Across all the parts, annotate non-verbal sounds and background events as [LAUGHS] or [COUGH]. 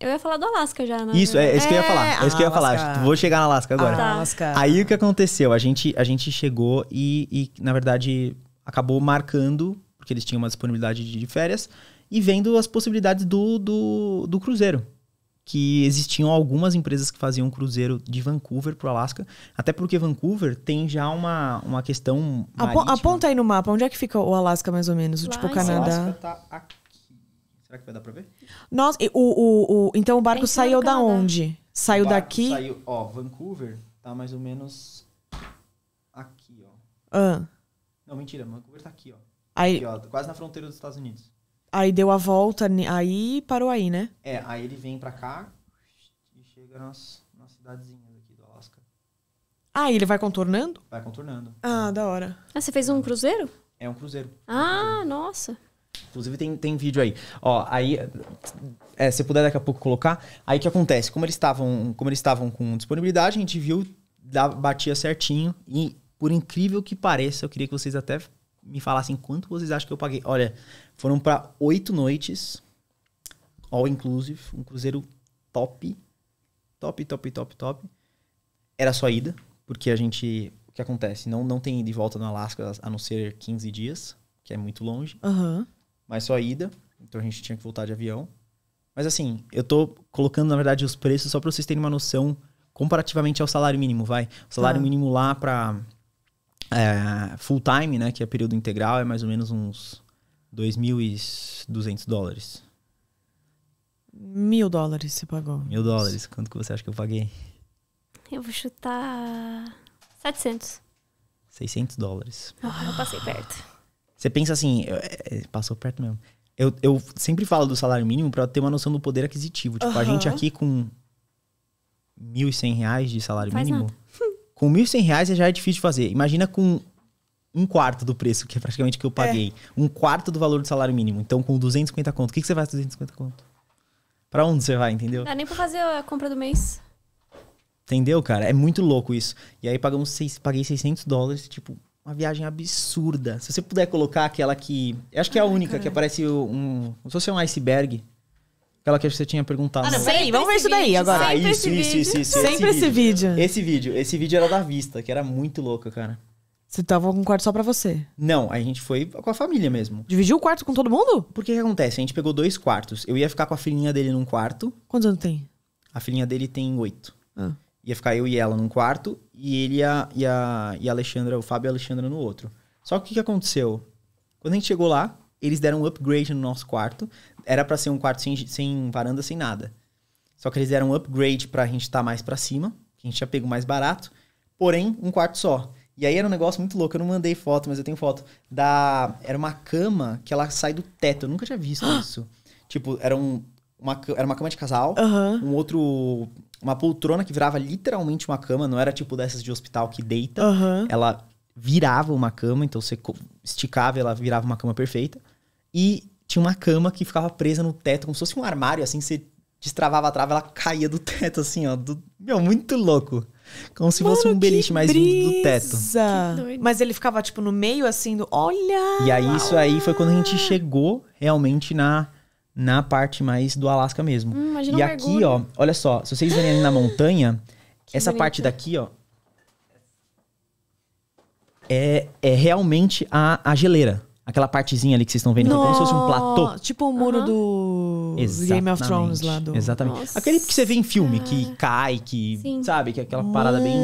Eu ia falar do Alasca já, né? Isso, é, é isso que eu ia falar. É isso que eu ia falar. Tipo, vou chegar no Alasca agora. Ah, tá. Alasca. Aí o que aconteceu? A gente, a gente chegou e, e, na verdade, acabou marcando, porque eles tinham uma disponibilidade de, férias, e vendo as possibilidades do, do, do cruzeiro que existiam algumas empresas que faziam cruzeiro de Vancouver para o Alasca, até porque Vancouver tem já uma, uma questão. aponta aí no mapa, onde é que fica o Alasca mais ou menos? Lá, tipo o Canadá. O Alasca tá aqui. Será que vai dar pra ver? Nossa, o, o, o, então o barco saiu da onde? Saiu daqui? Saiu, ó, Vancouver tá mais ou menos aqui, ó. Ah. Não, mentira, Vancouver tá aqui, ó. Aí, aqui, ó, quase na fronteira dos Estados Unidos. Aí deu a volta, aí parou aí, né? É, aí ele vem pra cá e chega nas, nas cidadezinhas aqui do Alasca. Ah, e ele vai contornando? Vai contornando. Ah, da hora. Ah, você fez um cruzeiro? É um cruzeiro. Ah, um cruzeiro. nossa. Inclusive tem, tem vídeo aí. Ó, aí. É, se puder daqui a pouco colocar. Aí o que acontece? Como eles estavam, como eles estavam com disponibilidade, a gente viu, dava, batia certinho. E por incrível que pareça, eu queria que vocês até me falassem quanto vocês acham que eu paguei. Olha, foram para oito noites, all inclusive, um cruzeiro top, top, top, top, top. Era só ida, porque a gente, o que acontece? Não, não tem ida e volta no Alasca a não ser 15 dias, que é muito longe. Uhum mas só a ida. Então a gente tinha que voltar de avião. Mas assim, eu tô colocando, na verdade, os preços só para vocês terem uma noção comparativamente ao salário mínimo, vai. O salário ah. mínimo lá para é, full time, né, que é período integral, é mais ou menos uns 2.200 dólares. Mil dólares você pagou. Mil dólares. Quanto que você acha que eu paguei? Eu vou chutar 700. 600 dólares. Ah, eu passei perto. Você pensa assim, é, é, passou perto mesmo. Eu, eu sempre falo do salário mínimo para ter uma noção do poder aquisitivo. Tipo, uhum. a gente aqui com R$ reais de salário Faz mínimo. Nada. [LAUGHS] Com R$ reais já é difícil de fazer. Imagina com um quarto do preço, que é praticamente o que eu é. paguei. É. Um quarto do valor do salário mínimo. Então, com 250 conto, o que, que você faz com 250 conto? Pra onde você vai, entendeu? Não, nem pra fazer a compra do mês. Entendeu, cara? É muito louco isso. E aí pagamos seis, paguei 600 dólares, tipo, uma viagem absurda. Se você puder colocar aquela que. Acho que é a Ai, única caramba. que aparece um. Como se fosse um iceberg. Aquela que você tinha perguntado. Ah, não, peraí, vamos ver isso daí vídeo, agora. Ah, isso, isso, isso, isso, Sempre esse, esse vídeo. vídeo. Esse vídeo. Esse vídeo era da vista, que era muito louca, cara. Você tava com um quarto só pra você? Não, a gente foi com a família mesmo. Dividiu o quarto com todo mundo? Por que que acontece? A gente pegou dois quartos. Eu ia ficar com a filhinha dele num quarto. Quantos anos tem? A filhinha dele tem oito. Ah. Ia ficar eu e ela num quarto e ele e a, e a, e a Alexandra, o Fábio e a Alexandra no outro. Só que o que, que aconteceu? Quando a gente chegou lá, eles deram um upgrade no nosso quarto. Era para ser um quarto sem, sem varanda, sem nada. Só que eles deram um upgrade pra gente estar tá mais para cima, que a gente já pegou mais barato. Porém, um quarto só. E aí era um negócio muito louco. Eu não mandei foto, mas eu tenho foto. Da... Era uma cama que ela sai do teto. Eu nunca tinha visto [GASPS] isso. Tipo, era um uma, era uma cama de casal, uhum. um outro. Uma poltrona que virava literalmente uma cama, não era tipo dessas de hospital que deita. Uhum. Ela virava uma cama, então você esticava ela virava uma cama perfeita. E tinha uma cama que ficava presa no teto, como se fosse um armário, assim, você destravava a trava, ela caía do teto, assim, ó. Do... Meu, muito louco. Como se Mano, fosse um beliche, mais do teto. Mas ele ficava, tipo, no meio, assim, do... Olha! E aí, isso aí foi quando a gente chegou, realmente, na na parte mais do Alasca mesmo. Hum, e um aqui, mergulho. ó, olha só, se vocês verem ali na montanha, essa parte daqui, ó, é, é realmente a, a geleira. Aquela partezinha ali que vocês estão vendo, Nossa, é como se fosse um platô. Tipo o muro uhum. do Exatamente. Game of Thrones lá do. Exatamente. Nossa. Aquele que você vê em filme, que cai, que. Sim. Sabe? Que é aquela parada bem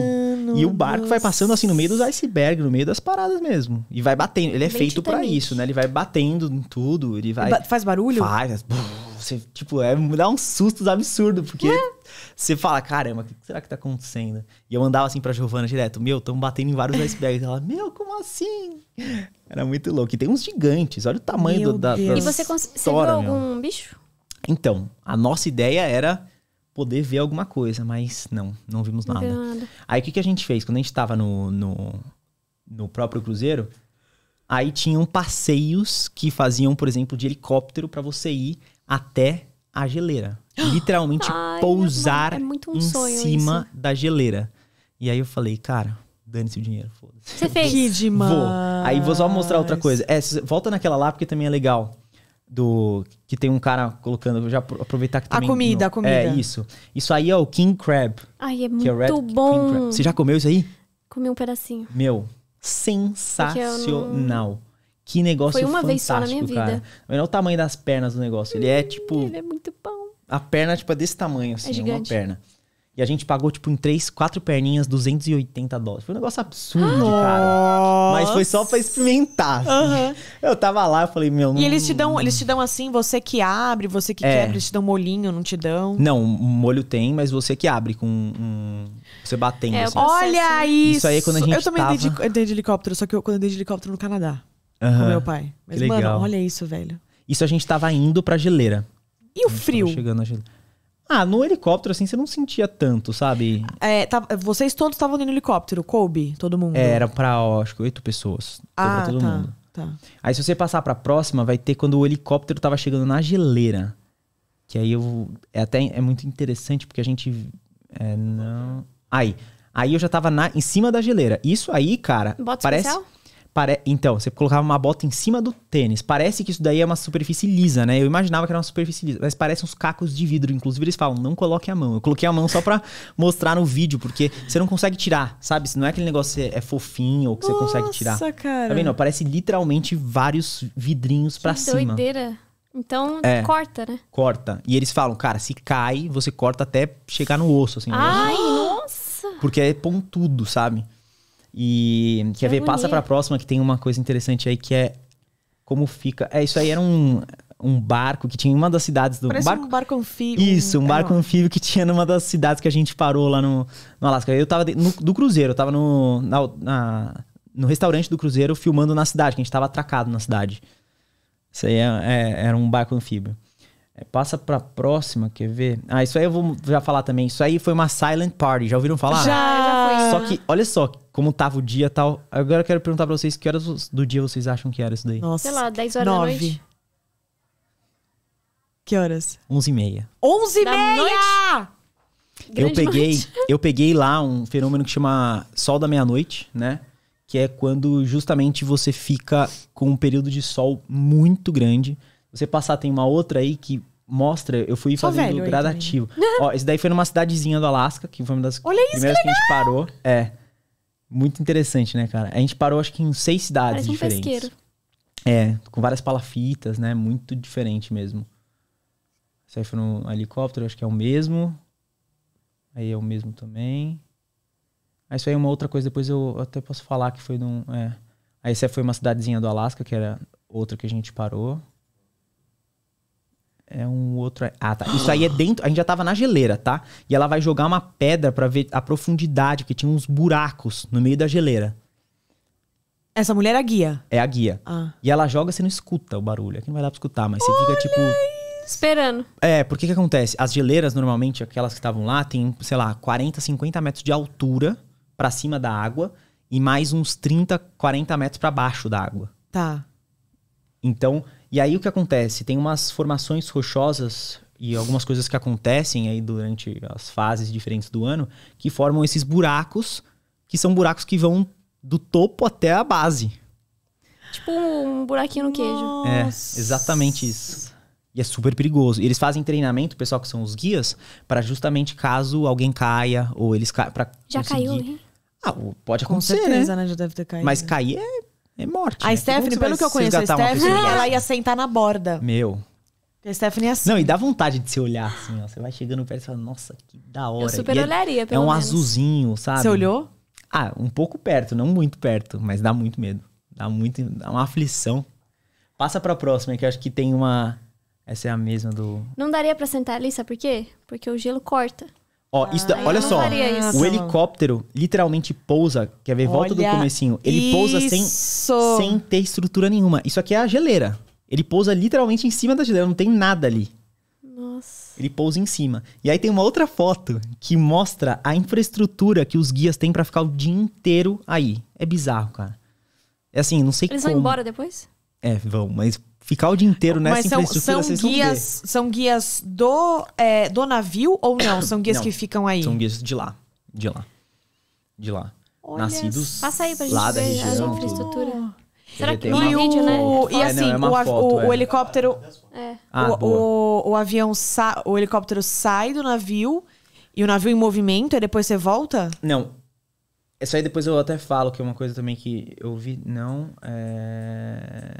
e o barco vai passando assim no meio dos icebergs, no meio das paradas mesmo. E vai batendo. Ele é Bem feito para isso, né? Ele vai batendo em tudo. Ele vai. Ba faz barulho? Faz. Você, tipo, é, dá uns sustos absurdos, porque é. você fala, caramba, o que será que tá acontecendo? E eu andava assim pra Giovana direto, meu, tão batendo em vários icebergs. Ela, meu, como assim? Era muito louco. E tem uns gigantes, olha o tamanho meu do, da. E você, segurou tora, você viu algum meu. bicho? Então, a nossa ideia era poder ver alguma coisa, mas não, não vimos nada. nada. Aí o que, que a gente fez? Quando a gente estava no, no, no próprio cruzeiro, aí tinham passeios que faziam, por exemplo, de helicóptero para você ir até a geleira. [GASPS] Literalmente Ai, é pousar é um em cima isso. da geleira. E aí eu falei, cara, dane-se o dinheiro, foda-se. Você fez? Que demais. Vou. Aí vou só mostrar outra coisa. É, volta naquela lá porque também é legal do que tem um cara colocando, já aproveitar que também... A comida, no, a comida. É, isso. Isso aí é o king crab. Ai, é, é muito é bom. Você já comeu isso aí? Comi um pedacinho. Meu, sensacional. Não... Que negócio Foi uma vez só na minha vida. Cara. Olha o tamanho das pernas do negócio. Ele é hum, tipo... Ele é muito bom. A perna, tipo, é desse tamanho, assim, é, é uma perna. E a gente pagou, tipo, em três, quatro perninhas, 280 dólares. Foi um negócio absurdo, Nossa. cara. Mas foi só pra experimentar. Uhum. Eu tava lá, eu falei, meu... E eles te dão eles te dão assim, você que abre, você que é. quebra, eles te dão molhinho, não te dão? Não, molho tem, mas você que abre com um... Você batendo, é, assim. Olha isso! Isso aí é quando a gente Eu também tava... dei, de, dei de helicóptero, só que eu, quando eu dei de helicóptero no Canadá. Uhum. Com meu pai. Mas, mano, olha isso, velho. Isso a gente tava indo pra geleira. E o frio? Chegando na geleira. Ah, no helicóptero, assim, você não sentia tanto, sabe? É, tá, vocês todos estavam no helicóptero, coube? Todo mundo? É, era pra, ó, acho que oito pessoas. Ah, todo tá, mundo. tá. Aí se você passar pra próxima, vai ter quando o helicóptero tava chegando na geleira. Que aí eu... É até é muito interessante, porque a gente... É, não... Aí, aí eu já tava na, em cima da geleira. Isso aí, cara, Bota parece... Especial? Pare... Então, você colocava uma bota em cima do tênis. Parece que isso daí é uma superfície lisa, né? Eu imaginava que era uma superfície lisa, mas parece uns cacos de vidro. Inclusive, eles falam, não coloque a mão. Eu coloquei a mão só pra mostrar no vídeo, porque você não consegue tirar, sabe? Não é aquele negócio que é fofinho ou que Nossa, você consegue tirar. Nossa, cara. Tá vendo? Parece literalmente vários vidrinhos que pra doideira. cima. doideira. Então, é, corta, né? Corta. E eles falam, cara, se cai, você corta até chegar no osso, assim. Ai, nossa! Porque é pontudo, sabe? E quer é ver, bonito. passa para a próxima que tem uma coisa interessante aí que é como fica. É, isso aí era um, um barco que tinha em uma das cidades do barco. um barco anfíbio. Isso, um né? é, barco não. anfíbio que tinha numa das cidades que a gente parou lá no, no Alasca. Eu tava no, do cruzeiro, eu tava no, na, na, no restaurante do cruzeiro filmando na cidade, que a gente tava atracado na cidade. Isso aí é, é, era um barco anfíbio. É, passa pra próxima, quer ver? Ah, isso aí eu vou já falar também. Isso aí foi uma silent party, já ouviram falar? Já, já foi. Só que, olha só, como tava o dia e tal. Agora eu quero perguntar pra vocês que horas do dia vocês acham que era isso daí? Nossa. Sei lá, 10 horas Nove. da noite. Que horas? 11 e meia. 11 e da meia! Noite? Eu peguei, [LAUGHS] eu peguei lá um fenômeno que chama sol da meia-noite, né? Que é quando justamente você fica com um período de sol muito grande você passar, tem uma outra aí que mostra, eu fui fazendo gradativo. Ó, esse daí foi numa cidadezinha do Alasca, que foi uma das Olha primeiras que, que, a gente parou. É. Muito interessante, né, cara? A gente parou, acho que em seis cidades diferentes. pesqueiro. É, com várias palafitas, né? Muito diferente mesmo. Esse aí foi no helicóptero, acho que é o mesmo. Aí é o mesmo também. Aí ah, isso aí é uma outra coisa, depois eu até posso falar que foi num. É. Aí essa foi uma cidadezinha do Alasca, que era outra que a gente parou. É um outro. Ah, tá. Isso aí é dentro. A gente já tava na geleira, tá? E ela vai jogar uma pedra para ver a profundidade, que tinha uns buracos no meio da geleira. Essa mulher é a guia. É a guia. Ah. E ela joga, você não escuta o barulho. Aqui não vai dar pra escutar, mas você Olha fica tipo. Esperando. É, porque que acontece? As geleiras, normalmente, aquelas que estavam lá, tem, sei lá, 40, 50 metros de altura para cima da água e mais uns 30, 40 metros para baixo da água. Tá. Então, e aí o que acontece? Tem umas formações rochosas e algumas coisas que acontecem aí durante as fases diferentes do ano que formam esses buracos, que são buracos que vão do topo até a base. Tipo um buraquinho no queijo. Nossa. É, exatamente isso. E é super perigoso. E eles fazem treinamento, o pessoal que são os guias, para justamente caso alguém caia ou eles caem. Já conseguir... caiu, hein? Ah, pode acontecer. Com né? certeza, né? né? Já deve ter caído. Mas cair é é morte. A né? Stephanie, pelo que eu conheço a Stephanie, ela ia sentar na borda. Meu. A Stephanie é assim. Não, e dá vontade de se olhar assim, ó. Você vai chegando perto e fala, nossa, que da hora. Eu super e é olharia, é pelo É um menos. azulzinho, sabe? Você olhou? Ah, um pouco perto, não muito perto, mas dá muito medo. Dá muito, dá uma aflição. Passa pra próxima, que eu acho que tem uma... Essa é a mesma do... Não daria para sentar ali, sabe por quê? Porque o gelo corta. Ó, ah, isso da, olha só, o helicóptero literalmente pousa, quer ver, volta olha do comecinho. Ele isso. pousa sem, sem ter estrutura nenhuma. Isso aqui é a geleira. Ele pousa literalmente em cima da geleira, não tem nada ali. Nossa. Ele pousa em cima. E aí tem uma outra foto que mostra a infraestrutura que os guias têm para ficar o dia inteiro aí. É bizarro, cara. É assim, não sei Eles como. Eles vão embora depois? É, vão, mas ficar o dia inteiro nessa mas são, infraestrutura, são guias, são guias do, é, do navio ou não? São guias não, que ficam aí? São guias de lá, de lá, de lá. Olha, Nascidos passa aí pra gente lá da região. infraestrutura. Será que não é vídeo, né? E ah, é, assim, não, é o, foto, o, é. É. Ah, o, helicóptero. Ah, o, o, avião sa- o helicóptero sai do navio e o navio em movimento e depois você volta? Não, isso aí depois eu até falo, que é uma coisa também que eu vi. Não. É...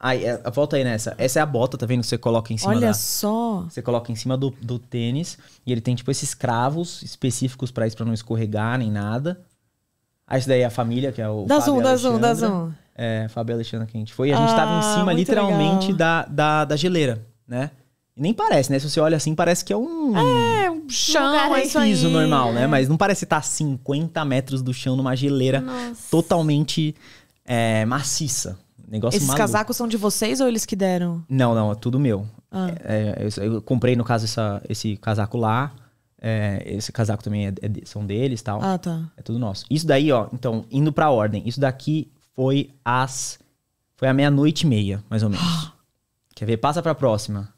Ai, é, volta aí nessa. Essa é a bota, tá vendo? Você coloca em cima Olha da, só! Você coloca em cima do, do tênis. E ele tem, tipo, esses cravos específicos para isso, pra não escorregar nem nada. Ah, isso daí é a família, que é o. Dá zoom, dá zoom, dá zoom. É, Fábio Alexandre que a gente foi. E a gente ah, tava em cima, literalmente, da, da, da geleira, né? nem parece, né? Se você olha assim, parece que é um. É, um chão, um é piso aí. normal, né? Mas não parece estar a 50 metros do chão numa geleira Nossa. totalmente é, maciça. Negócio Esses maluco. casacos são de vocês ou eles que deram? Não, não, é tudo meu. Ah. É, é eu, eu, comprei, no caso, essa, esse casaco lá. É, esse casaco também é, é, são deles tal. Ah, tá. É tudo nosso. Isso daí, ó, então, indo pra ordem. Isso daqui foi às. Foi à meia-noite e meia, mais ou menos. [GASPS] Quer ver? Passa pra próxima.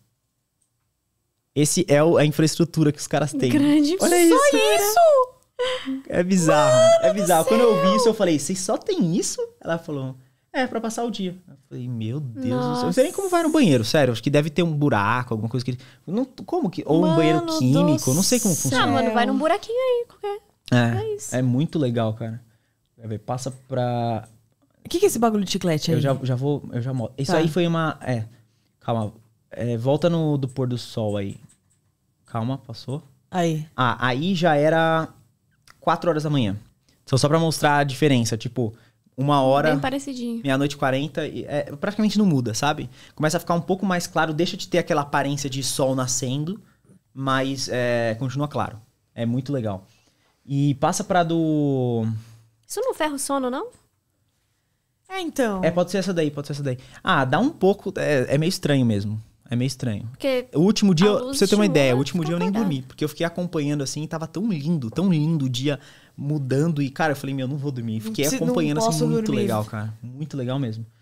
Esse é a infraestrutura que os caras têm. Grande Olha só isso! isso! É bizarro. É mano é bizarro. Quando eu vi isso, eu falei, vocês só tem isso? Ela falou, é, para passar o dia. Eu falei, meu Deus Nossa. do céu. Eu não sei nem como vai no banheiro, sério. Acho que deve ter um buraco, alguma coisa que. Não, como que. Ou mano um banheiro químico, não sei como céu. funciona. Ah, mano, vai num buraquinho aí, qualquer. É, é, isso. é muito legal, cara. Passa pra. O que, que é esse bagulho de chiclete aí? Eu já, já vou. Eu já mostro. Isso tá. aí foi uma. É. Calma, é, volta no do pôr do sol aí. Calma, passou. Aí. Ah, aí já era 4 horas da manhã. Então, só pra mostrar a diferença. Tipo, uma hora. Bem parecidinho. Meia-noite 40. É, praticamente não muda, sabe? Começa a ficar um pouco mais claro, deixa de ter aquela aparência de sol nascendo, mas é, continua claro. É muito legal. E passa pra do. Isso não ferra o sono, não? É, então. É, pode ser essa daí, pode ser essa daí. Ah, dá um pouco. É, é meio estranho mesmo. É meio estranho. Porque o último dia, pra você ter uma ideia, o último dia eu nem dormi, porque eu fiquei acompanhando assim e tava tão lindo, tão lindo o dia mudando. E, cara, eu falei, meu, eu não vou dormir. Fiquei acompanhando assim, muito dormir. legal, cara. Muito legal mesmo.